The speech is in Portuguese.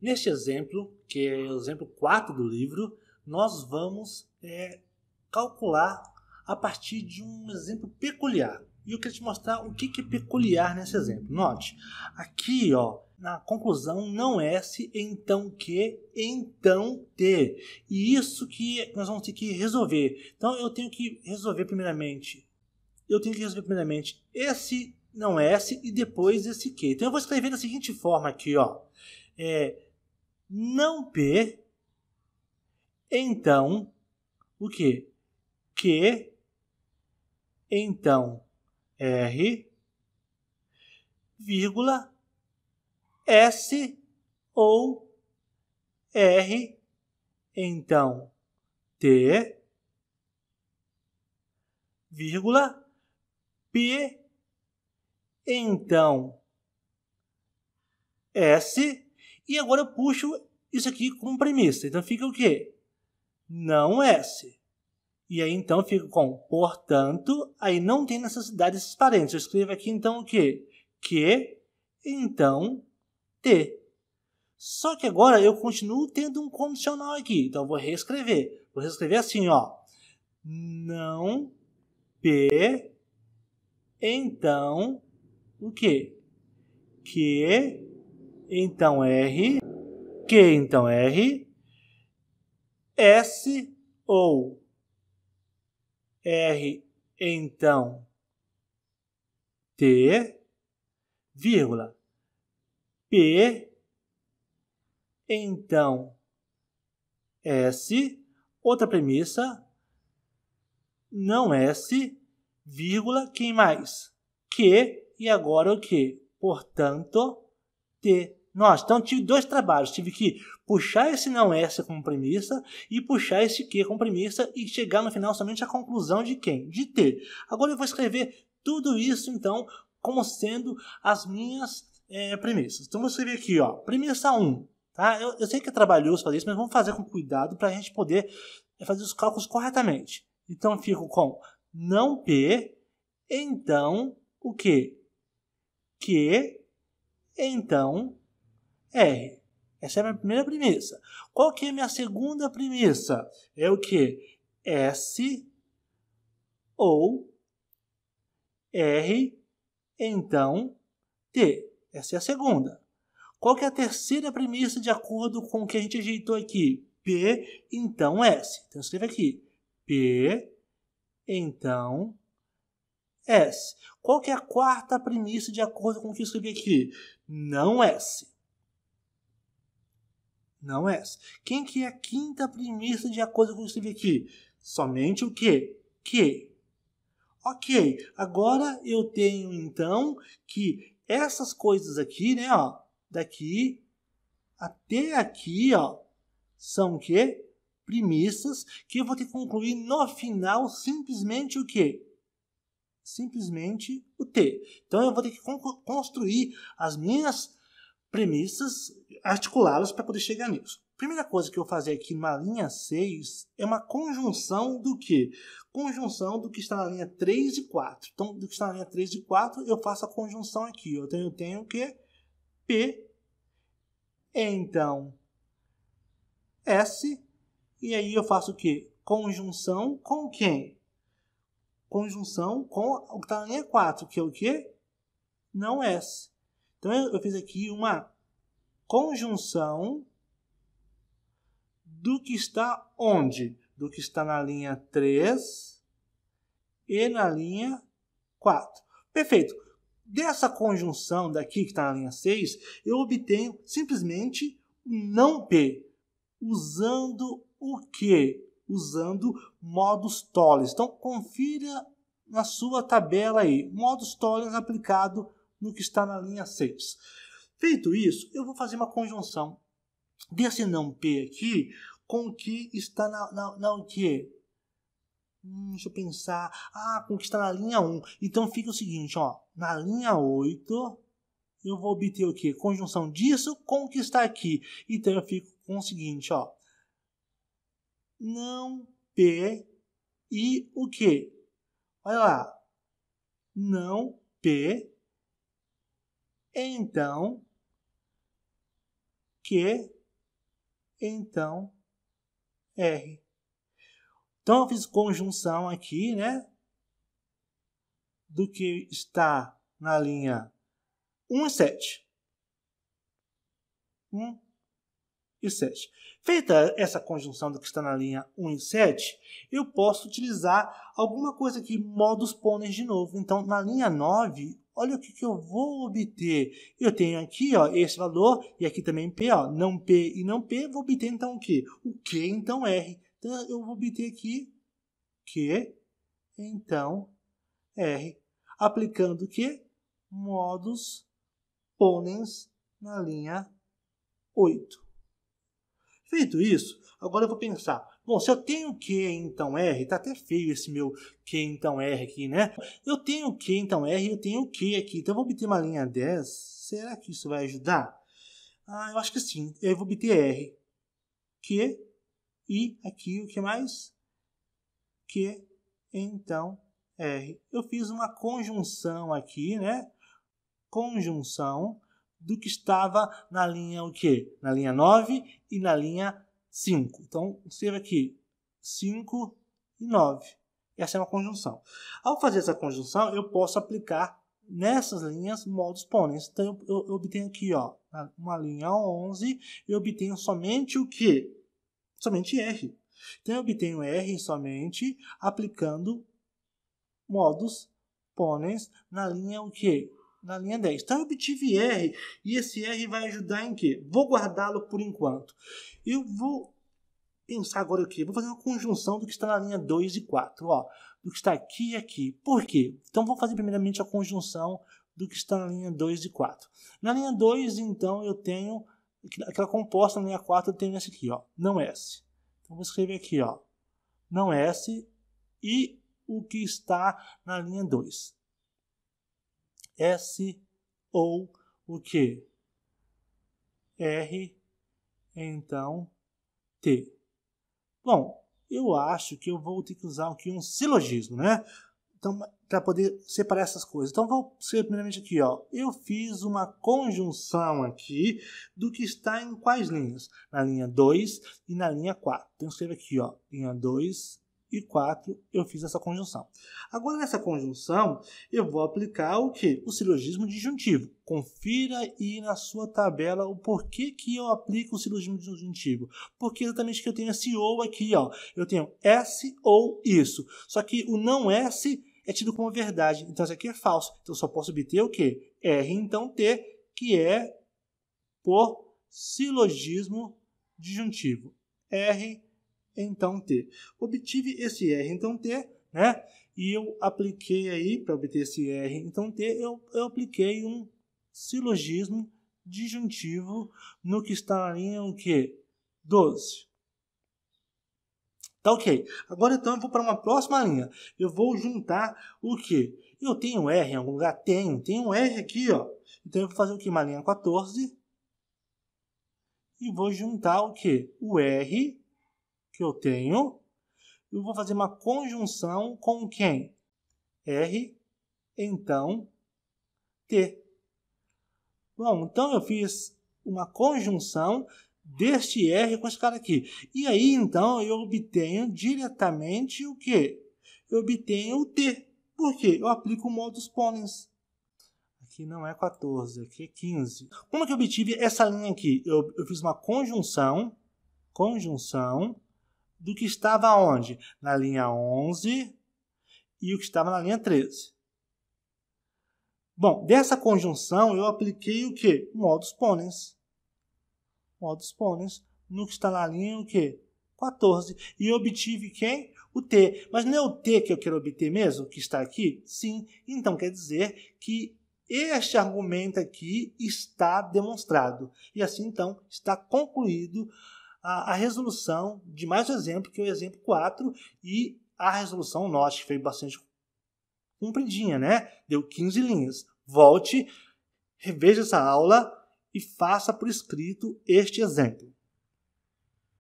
Neste exemplo, que é o exemplo 4 do livro, nós vamos é, calcular a partir de um exemplo peculiar. E eu quero te mostrar o que é peculiar nesse exemplo. Note, aqui ó, na conclusão não é S, então que, então T. E isso que nós vamos ter que resolver. Então eu tenho que resolver primeiramente. Eu tenho que resolver primeiramente esse não é S e depois esse que. Então eu vou escrever da seguinte forma aqui, ó. É, não P, então o que? Q, então R, vírgula, S ou R, então T, vírgula, P, então S, e agora eu puxo isso aqui como premissa. Então fica o quê? Não S. E aí então fica com portanto, aí não tem necessidade desses parênteses. Eu escrevo aqui então o quê? Que, então, T. Só que agora eu continuo tendo um condicional aqui. Então eu vou reescrever. Vou reescrever assim, ó. Não P, então, o quê? Que então R, Q então R, S ou R então T, vírgula, P então S, outra premissa, não S, vírgula, quem mais? Q e agora o que? Portanto, T. Nossa, então tive dois trabalhos. Tive que puxar esse não essa como premissa e puxar esse que como premissa e chegar no final somente à conclusão de quem? De T. Agora eu vou escrever tudo isso, então, como sendo as minhas é, premissas. Então vou escrever aqui, ó, premissa 1. Tá? Eu, eu sei que é trabalhoso fazer isso, mas vamos fazer com cuidado para a gente poder é, fazer os cálculos corretamente. Então fico com não P, então o que? Que, então R. É, essa é a minha primeira premissa. Qual que é a minha segunda premissa? É o que? S ou R, então T. Essa é a segunda. Qual que é a terceira premissa de acordo com o que a gente ajeitou aqui? P, então S. Então escreva aqui. P, então S. Qual que é a quarta premissa de acordo com o que eu escrevi aqui? Não S. Não é essa. Quem que é a quinta premissa de acordo com o que eu escrevi aqui? Somente o quê? Que. Ok, agora eu tenho então que essas coisas aqui, né, ó, daqui até aqui, ó, são que? Premissas que eu vou ter que concluir no final simplesmente o quê? Simplesmente o T. Então eu vou ter que construir as minhas premissas, articulá-las para poder chegar nisso. Primeira coisa que eu vou fazer aqui na linha 6 é uma conjunção do que? Conjunção do que está na linha 3 e 4. Então, do que está na linha 3 e 4, eu faço a conjunção aqui. Eu tenho, eu tenho o que? P, então, S, e aí eu faço o que? Conjunção com quem? Conjunção com o que está na linha 4, que é o que? Não S. Então eu fiz aqui uma conjunção do que está onde? Do que está na linha 3 e na linha 4. Perfeito. Dessa conjunção daqui que está na linha 6, eu obtenho simplesmente o não P. Usando o que? Usando modus tollens. Então, confira na sua tabela aí. Modus tollens aplicado no que está na linha 6. Feito isso, eu vou fazer uma conjunção desse não P aqui com o que está na, na, na o que? Hum, deixa eu pensar. Ah, com o que está na linha 1. Então fica o seguinte, ó. Na linha 8, eu vou obter o que? Conjunção disso com o que está aqui. Então eu fico com o seguinte, ó. Não P e o que? Olha lá. Não P então que então R. Então eu fiz conjunção aqui, né? Do que está na linha 1 e 7. 1 e 7. Feita essa conjunção do que está na linha 1 e 7, eu posso utilizar alguma coisa aqui, modus ponens de novo. Então, na linha 9, olha o que, que eu vou obter. Eu tenho aqui ó, esse valor e aqui também P, ó, não P e não P, vou obter então o quê? O Q então R. Então eu vou obter aqui Q então R. Aplicando o quê? Modus ponens na linha 8. Feito isso, agora eu vou pensar, Bom, se eu tenho Q então R, tá até feio esse meu Q então R aqui, né? Eu tenho Q então R, eu tenho Q aqui. Então eu vou obter uma linha 10. Será que isso vai ajudar? Ah, eu acho que sim. Eu vou obter R, Q e aqui o que mais? Q então R. Eu fiz uma conjunção aqui, né? Conjunção do que estava na linha o quê? Na linha 9 e na linha 5. Então, escreva aqui 5 e 9. Essa é uma conjunção. Ao fazer essa conjunção, eu posso aplicar nessas linhas modos ponens. Então, eu, eu obtenho aqui ó, uma linha 11 e obtenho somente o que? Somente R. Então, eu obtenho R somente aplicando modos ponens na linha o que? na linha 10. Então eu obtive R, e esse R vai ajudar em quê? Vou guardá-lo por enquanto. Eu vou pensar agora aqui, vou fazer uma conjunção do que está na linha 2 e 4, ó, do que está aqui e aqui. Por quê? Então vou fazer primeiramente a conjunção do que está na linha 2 e 4. Na linha 2, então, eu tenho aquela composta na linha 4, eu tenho esse aqui, ó, não S. Então vou escrever aqui, ó, não S e o que está na linha 2. S ou o que? R, então T. Bom, eu acho que eu vou ter que usar aqui um silogismo, né? Então, para poder separar essas coisas. Então, vou ser primeiramente aqui, ó. Eu fiz uma conjunção aqui do que está em quais linhas? Na linha 2 e na linha 4. Então, escreva aqui, ó. Linha 2 e 4, eu fiz essa conjunção. Agora, nessa conjunção, eu vou aplicar o que? O silogismo disjuntivo. Confira aí na sua tabela o porquê que eu aplico o silogismo disjuntivo. Porque exatamente que eu tenho é esse ou aqui, ó. Eu tenho S ou isso. Só que o não S é tido como verdade. Então, isso aqui é falso. Então, eu só posso obter o que? R, então, T, que é por silogismo disjuntivo. R, então T. Obtive esse R então T, né? E eu apliquei aí, para obter esse R então T, eu, eu apliquei um silogismo disjuntivo no que está na linha o quê? 12. Tá ok. Agora então eu vou para uma próxima linha. Eu vou juntar o que? Eu tenho R em algum lugar? Tenho. Tenho R aqui, ó. Então eu vou fazer o que? Uma linha 14. E vou juntar o que? O R que eu tenho, eu vou fazer uma conjunção com quem? R, então, T. Bom, então eu fiz uma conjunção deste R com esse cara aqui. E aí, então, eu obtenho diretamente o quê? Eu obtenho o T. Por quê? Eu aplico o modus ponens. Aqui não é 14, aqui é 15. Como que eu obtive essa linha aqui? Eu, eu fiz uma conjunção, conjunção, do que estava onde? Na linha 11 e o que estava na linha 13. Bom, dessa conjunção eu apliquei o que? Modus ponens. Modus ponens no que está na linha o quê? 14. E obtive quem? O T. Mas não é o T que eu quero obter mesmo, que está aqui? Sim. Então quer dizer que este argumento aqui está demonstrado. E assim então está concluído a, a resolução de mais um exemplo, que é o exemplo 4, e a resolução norte, que foi bastante compridinha, né? Deu 15 linhas. Volte, reveja essa aula e faça por escrito este exemplo.